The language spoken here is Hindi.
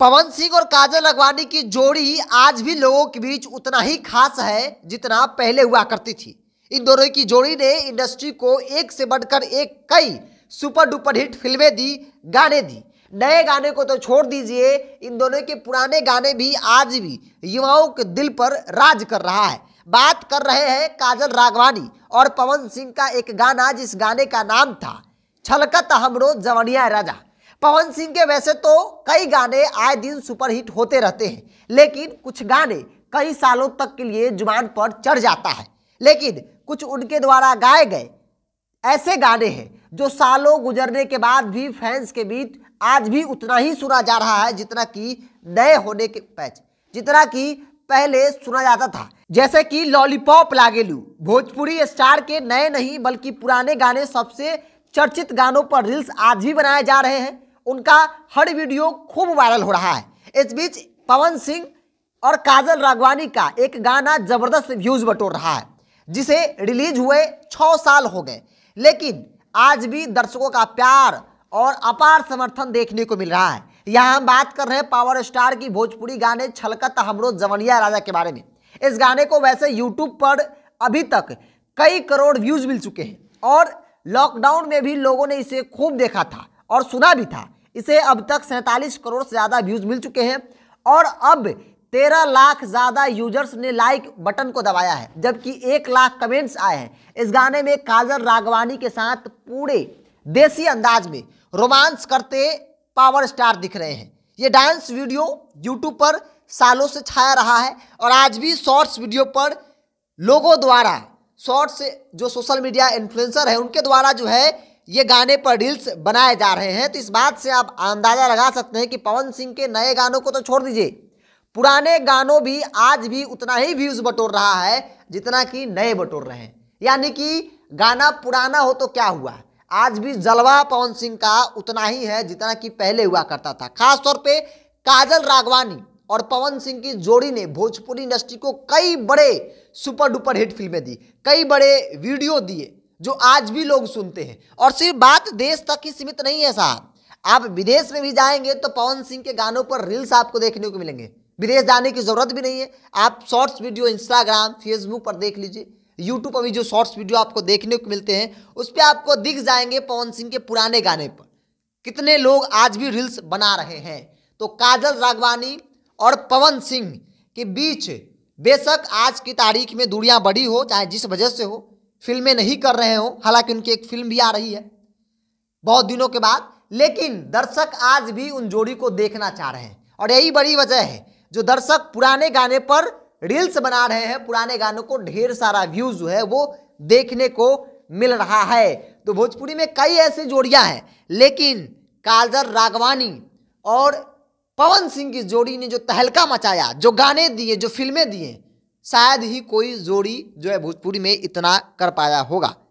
पवन सिंह और काजल अगवानी की जोड़ी आज भी लोगों के बीच उतना ही खास है जितना पहले हुआ करती थी इन दोनों की जोड़ी ने इंडस्ट्री को एक से बढ़कर एक कई सुपर डुपर हिट फिल्में दी गाने दी नए गाने को तो छोड़ दीजिए इन दोनों के पुराने गाने भी आज भी युवाओं के दिल पर राज कर रहा है बात कर रहे हैं काजल राघवानी और पवन सिंह का एक गाना जिस गाने का नाम था छलकत हमरो जवनिया राजा पवन सिंह के वैसे तो कई गाने आए दिन सुपरहिट होते रहते हैं लेकिन कुछ गाने कई सालों तक के लिए जुबान पर चढ़ जाता है लेकिन कुछ उनके द्वारा गाए गए ऐसे गाने हैं जो सालों गुजरने के बाद भी फैंस के बीच आज भी उतना ही सुना जा रहा है जितना कि नए होने के पैच जितना कि पहले सुना जाता था जैसे कि लॉलीपॉप लागेलू भोजपुरी स्टार के नए नहीं बल्कि पुराने गाने सबसे चर्चित गानों पर रील्स आज भी बनाए जा रहे हैं उनका हर वीडियो खूब वायरल हो रहा है इस बीच पवन सिंह और काजल राघवानी का एक गाना जबरदस्त व्यूज बटोर रहा है जिसे रिलीज हुए छः साल हो गए लेकिन आज भी दर्शकों का प्यार और अपार समर्थन देखने को मिल रहा है यहाँ हम बात कर रहे हैं पावर स्टार की भोजपुरी गाने छलकत हमरो जवनिया राजा के बारे में इस गाने को वैसे यूट्यूब पर अभी तक कई करोड़ व्यूज मिल चुके हैं और लॉकडाउन में भी लोगों ने इसे खूब देखा था और सुना भी था इसे अब तक सैंतालीस करोड़ से ज़्यादा व्यूज़ मिल चुके हैं और अब तेरह लाख ज़्यादा यूजर्स ने लाइक बटन को दबाया है जबकि एक लाख कमेंट्स आए हैं इस गाने में काजल रागवानी के साथ पूरे देसी अंदाज में रोमांस करते पावर स्टार दिख रहे हैं ये डांस वीडियो यूट्यूब पर सालों से छाया रहा है और आज भी शॉर्ट्स वीडियो पर लोगों द्वारा शॉर्ट्स जो सोशल मीडिया इन्फ्लुएंसर है उनके द्वारा जो है ये गाने पर रील्स बनाए जा रहे हैं तो इस बात से आप अंदाज़ा लगा सकते हैं कि पवन सिंह के नए गानों को तो छोड़ दीजिए पुराने गानों भी आज भी उतना ही व्यूज़ बटोर रहा है जितना कि नए बटोर रहे हैं यानी कि गाना पुराना हो तो क्या हुआ आज भी जलवा पवन सिंह का उतना ही है जितना कि पहले हुआ करता था खासतौर पर काजल रागवानी और पवन सिंह की जोड़ी ने भोजपुरी इंडस्ट्री को कई बड़े सुपर डुपर हिट फिल्में दी कई बड़े वीडियो दिए जो आज भी लोग सुनते हैं और सिर्फ बात देश तक ही सीमित नहीं है साहब आप विदेश में भी जाएंगे तो पवन सिंह के गानों पर रील्स आपको देखने को मिलेंगे विदेश जाने की ज़रूरत भी नहीं है आप शॉर्ट्स वीडियो इंस्टाग्राम फेसबुक पर देख लीजिए यूट्यूब पर भी जो शॉर्ट्स वीडियो आपको देखने को मिलते हैं उस पर आपको दिख जाएंगे पवन सिंह के पुराने गाने पर कितने लोग आज भी रील्स बना रहे हैं तो काजल रागवानी और पवन सिंह के बीच बेशक आज की तारीख में दूरियां बड़ी हो चाहे जिस वजह से हो फिल्में नहीं कर रहे हों हालांकि उनकी एक फिल्म भी आ रही है बहुत दिनों के बाद लेकिन दर्शक आज भी उन जोड़ी को देखना चाह रहे हैं और यही बड़ी वजह है जो दर्शक पुराने गाने पर रील्स बना रहे हैं पुराने गानों को ढेर सारा व्यूज जो है वो देखने को मिल रहा है तो भोजपुरी में कई ऐसी जोड़ियां हैं लेकिन काजर रागवानी और पवन सिंह की जोड़ी ने जो तहलका मचाया जो गाने दिए जो फिल्में दिए शायद ही कोई जोड़ी जो है भोजपुरी में इतना कर पाया होगा